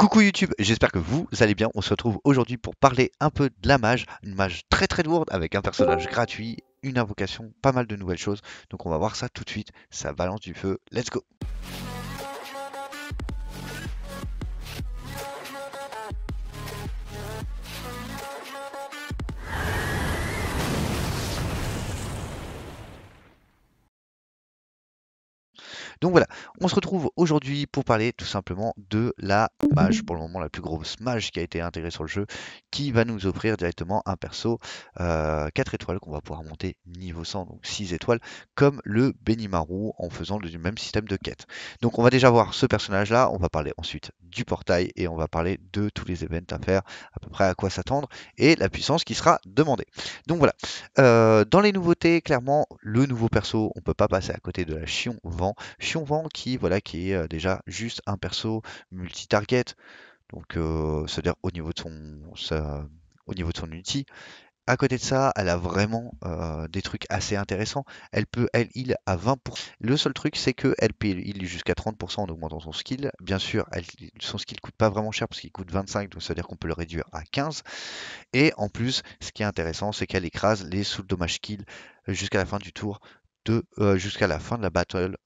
Coucou YouTube, j'espère que vous allez bien. On se retrouve aujourd'hui pour parler un peu de la mage, une mage très très lourde avec un personnage gratuit, une invocation, pas mal de nouvelles choses. Donc on va voir ça tout de suite. Ça balance du feu. Let's go. Donc voilà, on se retrouve aujourd'hui pour parler tout simplement de la mage, pour le moment la plus grosse mage qui a été intégrée sur le jeu, qui va nous offrir directement un perso 4 euh, étoiles qu'on va pouvoir monter niveau 100, donc 6 étoiles, comme le Benimaru en faisant le même système de quête. Donc on va déjà voir ce personnage là, on va parler ensuite du portail et on va parler de tous les événements à faire, à peu près à quoi s'attendre et la puissance qui sera demandée. Donc voilà, euh, dans les nouveautés, clairement, le nouveau perso, on ne peut pas passer à côté de la Chion Vent vent qui, voilà, qui est déjà juste un perso multi-target. Donc, c'est-à-dire au niveau de son, au niveau de son ulti. À côté de ça, elle a vraiment des trucs assez intéressants. Elle peut, elle heal à 20%. Le seul truc, c'est qu'elle peut heal jusqu'à 30% en augmentant son skill. Bien sûr, elle, son skill coûte pas vraiment cher parce qu'il coûte 25, donc cest à dire qu'on peut le réduire à 15. Et en plus, ce qui est intéressant, c'est qu'elle écrase les sous dommages kill jusqu'à la fin du tour de, jusqu'à la fin de la battle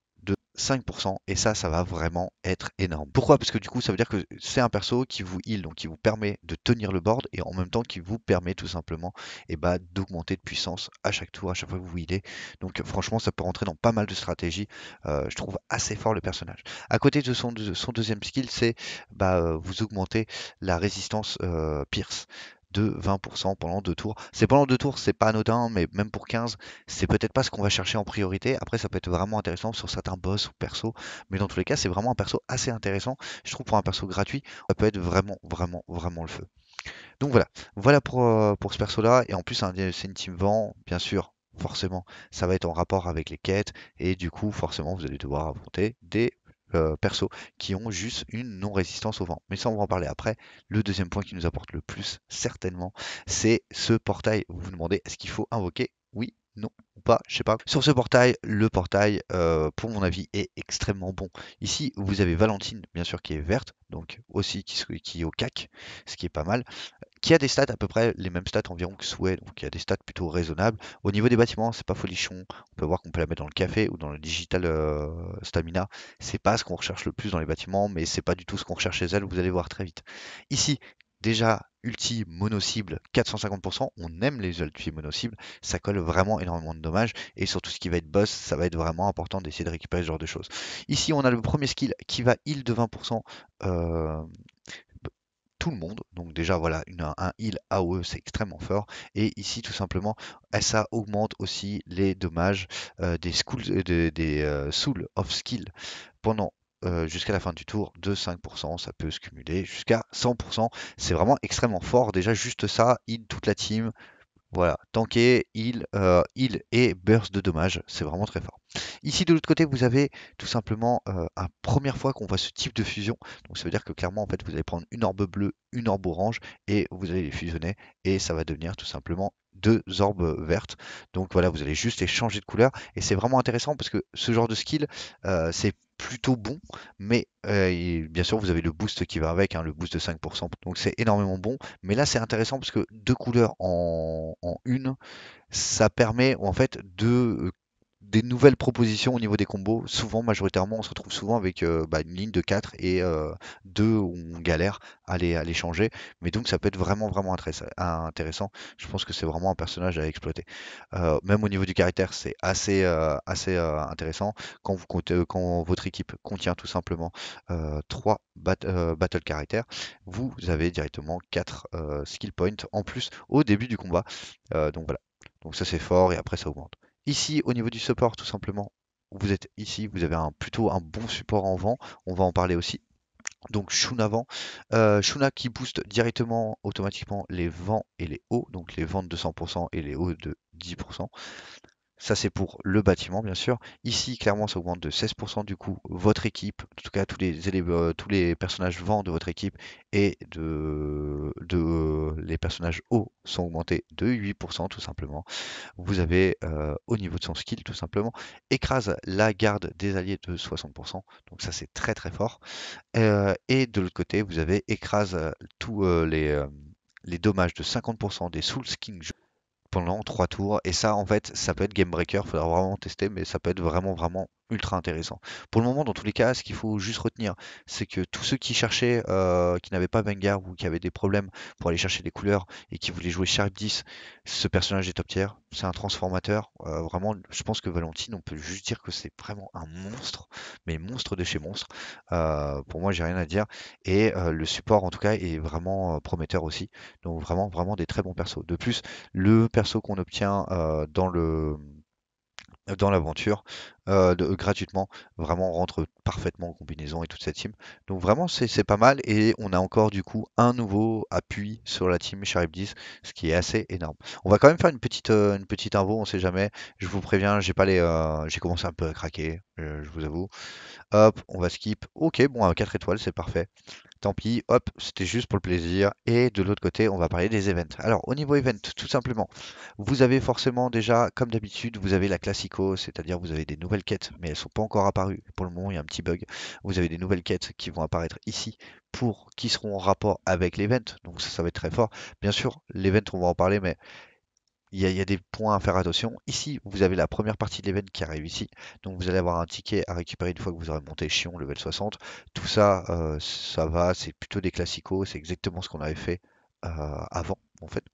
5% et ça ça va vraiment être énorme. Pourquoi Parce que du coup ça veut dire que c'est un perso qui vous heal, donc qui vous permet de tenir le board et en même temps qui vous permet tout simplement et eh ben bah, d'augmenter de puissance à chaque tour, à chaque fois que vous healez. Donc franchement ça peut rentrer dans pas mal de stratégies. Euh, je trouve assez fort le personnage. À côté de son, son deuxième skill c'est bah, euh, vous augmentez la résistance euh, Pierce de 20% pendant deux tours. C'est pendant deux tours, c'est pas anodin, mais même pour 15, c'est peut-être pas ce qu'on va chercher en priorité. Après, ça peut être vraiment intéressant sur certains boss ou perso, mais dans tous les cas, c'est vraiment un perso assez intéressant. Je trouve pour un perso gratuit, ça peut être vraiment, vraiment, vraiment le feu. Donc voilà, voilà pour, euh, pour ce perso-là. Et en plus, c'est une team vent, bien sûr, forcément, ça va être en rapport avec les quêtes. Et du coup, forcément, vous allez devoir affronter des euh, perso qui ont juste une non-résistance au vent. Mais sans on va en parler après. Le deuxième point qui nous apporte le plus, certainement, c'est ce portail. Vous vous demandez, est-ce qu'il faut invoquer Oui non ou pas, je sais pas. Sur ce portail, le portail, euh, pour mon avis, est extrêmement bon. Ici, vous avez Valentine, bien sûr, qui est verte, donc aussi qui, est au CAC, ce qui est pas mal, qui a des stats à peu près les mêmes stats environ que Souhait, donc qui a des stats plutôt raisonnables. Au niveau des bâtiments, c'est pas folichon. On peut voir qu'on peut la mettre dans le café ou dans le digital euh, stamina. C'est pas ce qu'on recherche le plus dans les bâtiments, mais c'est pas du tout ce qu'on recherche chez elle, vous allez voir très vite. Ici, déjà ulti mono-cible 450%. On aime les ulti mono cible ça colle vraiment énormément de dommages. Et surtout ce qui va être boss, ça va être vraiment important d'essayer de récupérer ce genre de choses. Ici, on a le premier skill qui va heal de 20%. Euh, tout le monde. Donc déjà voilà, une, un heal AOE c'est extrêmement fort. Et ici tout simplement, ça augmente aussi les dommages euh, euh, des, des, souls of skill pendant euh, jusqu'à la fin du tour de 5%, ça peut se cumuler jusqu'à 100%. C'est vraiment extrêmement fort. Déjà, juste ça, il, toute la team, voilà, tanker, il, euh, il et burst de dommages, c'est vraiment très fort. Ici de l'autre côté vous avez tout simplement la euh, première fois qu'on voit ce type de fusion. Donc ça veut dire que clairement en fait vous allez prendre une orbe bleue, une orbe orange et vous allez les fusionner et ça va devenir tout simplement deux orbes euh, vertes. Donc voilà, vous allez juste les changer de couleur. Et c'est vraiment intéressant parce que ce genre de skill, euh, c'est plutôt bon, mais euh, bien sûr vous avez le boost qui va avec, hein, le boost de 5%, donc c'est énormément bon. Mais là c'est intéressant parce que deux couleurs en, en une, ça permet en fait de des nouvelles propositions au niveau des combos. Souvent, majoritairement, on se retrouve souvent avec euh, bah, une ligne de 4 et 2 euh, où on galère à les, changer. Mais donc, ça peut être vraiment, vraiment intéressant. Je pense que c'est vraiment un personnage à exploiter. Euh, même au niveau du caractère, c'est assez, assez intéressant quand, vous quand votre équipe contient tout simplement 3 battle caractères. Vous avez directement 4 skill points en plus au début du combat. donc voilà. Donc ça c'est fort et après ça augmente. Ici, au niveau du support, tout simplement, vous êtes ici, vous avez plutôt un bon support en vent, on va en parler aussi. Donc Shuna Vent, euh, Shuna qui booste directement automatiquement les vents et les hauts, donc les vents de 100% et les hauts de 10%. Ça, c'est pour le bâtiment, bien sûr. Ici, clairement, ça augmente de 16%. Du coup, votre équipe, en tout cas, tous les, euh, personnages vents de votre équipe et de, euh, les personnages hauts sont augmentés de 8%, tout simplement. Vous avez, euh, au niveau de son skill, tout simplement, écrase la garde des alliés de 60%. Donc, ça, c'est très, très fort. et de l'autre côté, vous avez écrase tous les, les dommages de 50% des Souls King pendant trois tours. Et ça, en fait, ça peut être game breaker. Faudra vraiment tester, mais ça peut être vraiment, vraiment ultra intéressant. Pour le moment, dans tous les cas, ce qu'il faut juste retenir, c'est que tous ceux qui cherchaient, euh, qui n'avaient pas Vanguard ou qui avaient des problèmes pour aller chercher des couleurs et qui voulaient jouer Sharp 10, ce personnage est top tier. C'est un transformateur. Euh, vraiment, je pense que Valentine, on peut juste dire que c'est vraiment un monstre, mais monstre de chez monstre. Euh, pour moi, j'ai rien à dire. Et le support, en tout cas, est vraiment prometteur aussi. Donc vraiment, vraiment des très bons persos. De plus, le perso qu'on obtient dans le dans l'aventure gratuitement. Vraiment, rentre parfaitement en combinaison et toute cette team. Donc vraiment, c'est pas mal. Et on a encore du coup un nouveau appui sur la team Sharp 10, ce qui est assez énorme. On va quand même faire une petite, une petite invo, on sait jamais. Je vous préviens, j'ai pas les, j'ai commencé un peu à craquer, je vous avoue. Hop, on va skip. Ok, bon, 4 étoiles, c'est parfait tant pis, hop, c'était juste pour le plaisir. Et de l'autre côté, on va parler des events. Alors, au niveau event, tout simplement, vous avez forcément déjà, comme d'habitude, vous avez la classico, c'est-à-dire vous avez des nouvelles quêtes, mais elles ne sont pas encore apparues. Pour le moment, il y a un petit bug. Vous avez des nouvelles quêtes qui vont apparaître ici pour qui seront en rapport avec l'event. Donc ça, ça va être très fort. Bien sûr, l'event, on va en parler, mais il y, a, des points à faire attention. Ici, vous avez la première partie de l'événement qui arrive ici. Donc vous allez avoir un ticket à récupérer une fois que vous aurez monté Chion, level 60. Tout ça, euh, ça va, c'est plutôt des classicos, c'est exactement ce qu'on avait fait euh, avant en fait.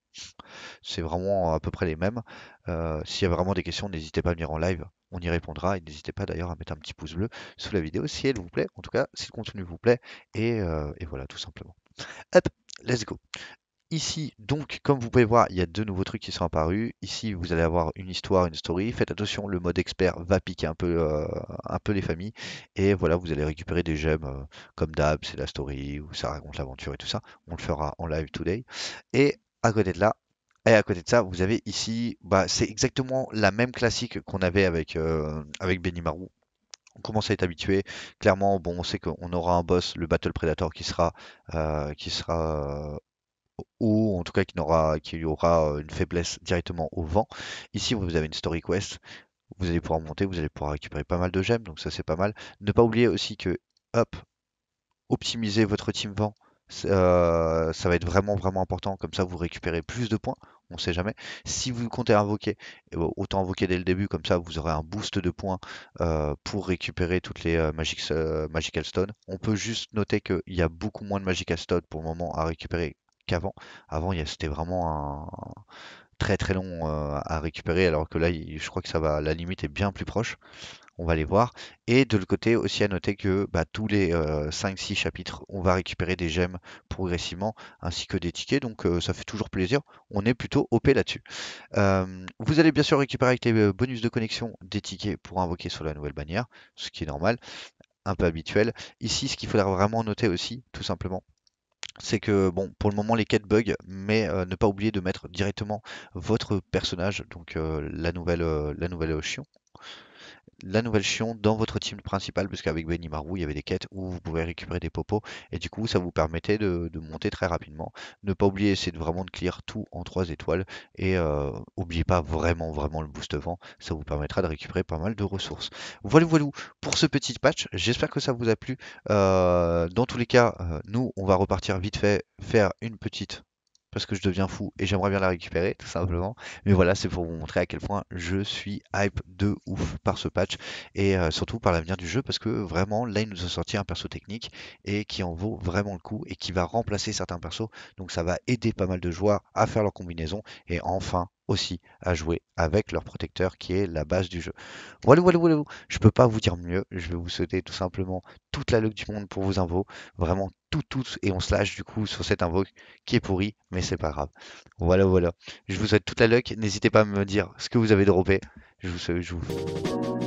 C'est vraiment à peu près les mêmes. Euh, s'il y a vraiment des questions, n'hésitez pas à venir en live, on y répondra. Et n'hésitez pas d'ailleurs à mettre un petit pouce bleu sous la vidéo si elle vous plaît. En tout cas, si le contenu vous plaît. Et, et voilà, tout simplement. Hop, let's go. Ici, donc, comme vous pouvez voir, il y a deux nouveaux trucs qui sont apparus. Ici, vous allez avoir une histoire, une story. Faites attention, le mode expert va piquer un peu, euh, un peu les familles. Et voilà, vous allez récupérer des gemmes euh, comme d'hab, c'est la story, où ça raconte l'aventure et tout ça. On le fera en live today. Et à côté de là, et à côté de ça, vous avez ici, bah, c'est exactement la même classique qu'on avait avec, euh, avec Benimaru. On commence à être habitué. Clairement, bon, on sait qu'on aura un boss, le Battle Predator, qui sera, qui sera ou en tout cas qui aura, qui aura euh, une faiblesse directement au vent. Ici, vous avez une story quest, vous allez pouvoir monter, vous allez pouvoir récupérer pas mal de gemmes, donc ça c'est pas mal. Ne pas oublier aussi que, hop, optimiser votre team vent, euh, ça va être vraiment vraiment important, comme ça vous récupérez plus de points, on sait jamais. Si vous comptez invoquer, eh ben, autant invoquer dès le début, comme ça vous aurez un boost de points euh, pour récupérer toutes les Magical stones On peut juste noter qu'il y a beaucoup moins de Magical stones pour le moment à récupérer qu'avant. Avant, Avant c'était vraiment un très très long euh, à récupérer, alors que là, je crois que ça va, la limite est bien plus proche. On va les voir. Et de le côté aussi à noter que bah, tous les 5-6 euh, chapitres, on va récupérer des gemmes progressivement, ainsi que des tickets. Donc euh, ça fait toujours plaisir. On est plutôt OP là-dessus. vous allez bien sûr récupérer avec les bonus de connexion des tickets pour invoquer sur la nouvelle bannière, ce qui est normal un peu habituel. Ici, ce qu'il faudra vraiment noter aussi, tout simplement, c'est que bon pour le moment les quêtes bug mais euh, ne pas oublier de mettre directement votre personnage donc euh, la nouvelle euh, la nouvelle chion la nouvelle chion dans votre team principal, parce qu'avec Benny Marou, il y avait des quêtes où vous pouvez récupérer des popos, et du coup, ça vous permettait de, monter très rapidement. Ne pas oublier, c'est vraiment de clear tout en 3 étoiles, et n'oubliez euh, oubliez pas vraiment, vraiment le boost vent, ça vous permettra de récupérer pas mal de ressources. Voilà, voilà pour ce petit patch, j'espère que ça vous a plu. Euh, dans tous les cas, euh, nous, on va repartir vite fait, faire une petite parce que je deviens fou et j'aimerais bien la récupérer, tout simplement. Mais voilà, c'est pour vous montrer à quel point je suis hype de ouf par ce patch et euh, surtout par l'avenir du jeu, parce que vraiment, là, ils nous a sorti un perso technique et qui en vaut vraiment le coup et qui va remplacer certains persos. Donc ça va aider pas mal de joueurs à faire leur combinaison et enfin aussi à jouer avec leur protecteur qui est la base du jeu. Voilà, voilà, voilà. Je peux pas vous dire mieux. Je vais vous souhaiter tout simplement toute la luck du monde pour vos invos. Vraiment tout, tout. Et on se lâche du coup sur cette invoque qui est pourrie, mais c'est pas grave. Voilà, voilà. Je vous souhaite toute la luck. N'hésitez pas à me dire ce que vous avez droppé. Je vous souhaite. Je vous...